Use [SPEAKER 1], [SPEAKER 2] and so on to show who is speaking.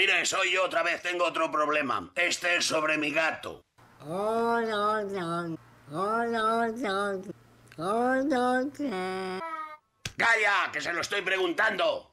[SPEAKER 1] Mire, soy yo otra vez, tengo otro problema. Este es sobre mi gato.
[SPEAKER 2] hola,
[SPEAKER 3] ¡Calla! ¡Que se lo estoy preguntando!